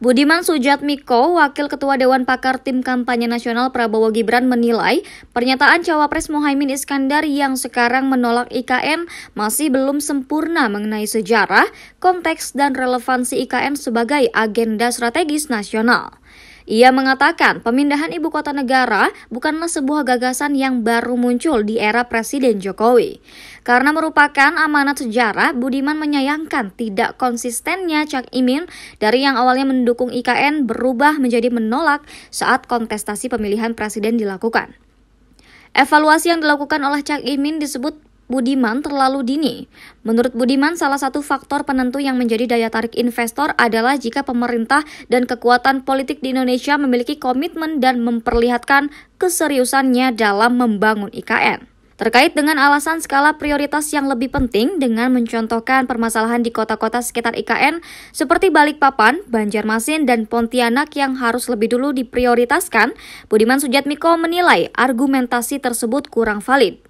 Budiman Sujatmiko, Wakil Ketua Dewan Pakar Tim Kampanye Nasional Prabowo Gibran menilai pernyataan Cawapres Mohaimin Iskandar yang sekarang menolak IKN masih belum sempurna mengenai sejarah, konteks, dan relevansi IKN sebagai agenda strategis nasional. Ia mengatakan pemindahan ibu kota negara bukanlah sebuah gagasan yang baru muncul di era Presiden Jokowi. Karena merupakan amanat sejarah, Budiman menyayangkan tidak konsistennya Cak Imin dari yang awalnya mendukung IKN berubah menjadi menolak saat kontestasi pemilihan presiden dilakukan. Evaluasi yang dilakukan oleh Cak Imin disebut Budiman terlalu dini. Menurut Budiman, salah satu faktor penentu yang menjadi daya tarik investor adalah jika pemerintah dan kekuatan politik di Indonesia memiliki komitmen dan memperlihatkan keseriusannya dalam membangun IKN. Terkait dengan alasan skala prioritas yang lebih penting dengan mencontohkan permasalahan di kota-kota sekitar IKN seperti Balikpapan, Banjarmasin, dan Pontianak yang harus lebih dulu diprioritaskan, Budiman Sujatmiko menilai argumentasi tersebut kurang valid.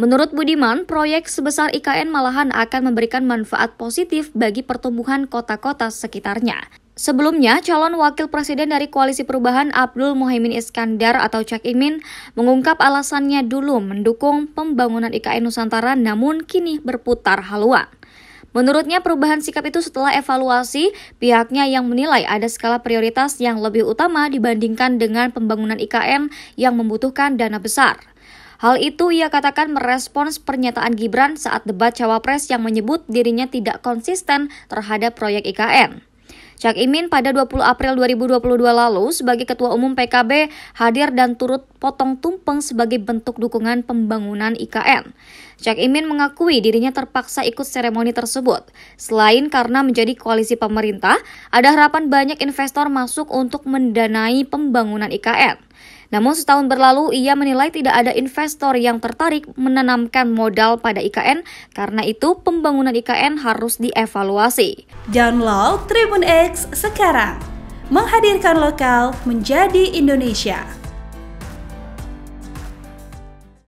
Menurut Budiman, proyek sebesar IKN malahan akan memberikan manfaat positif bagi pertumbuhan kota-kota sekitarnya. Sebelumnya, calon wakil presiden dari Koalisi Perubahan Abdul Mohaimin Iskandar atau Cak Imin mengungkap alasannya dulu mendukung pembangunan IKN Nusantara namun kini berputar haluan. Menurutnya perubahan sikap itu setelah evaluasi, pihaknya yang menilai ada skala prioritas yang lebih utama dibandingkan dengan pembangunan IKN yang membutuhkan dana besar. Hal itu ia katakan merespons pernyataan Gibran saat debat cawapres yang menyebut dirinya tidak konsisten terhadap proyek IKN. Cak Imin pada 20 April 2022 lalu sebagai Ketua Umum PKB hadir dan turut potong tumpeng sebagai bentuk dukungan pembangunan IKN. Cak Imin mengakui dirinya terpaksa ikut seremoni tersebut. Selain karena menjadi koalisi pemerintah, ada harapan banyak investor masuk untuk mendanai pembangunan IKN. Namun setahun berlalu, ia menilai tidak ada investor yang tertarik menanamkan modal pada IKN, karena itu pembangunan IKN harus dievaluasi. Download Tribun X sekarang, menghadirkan lokal menjadi Indonesia.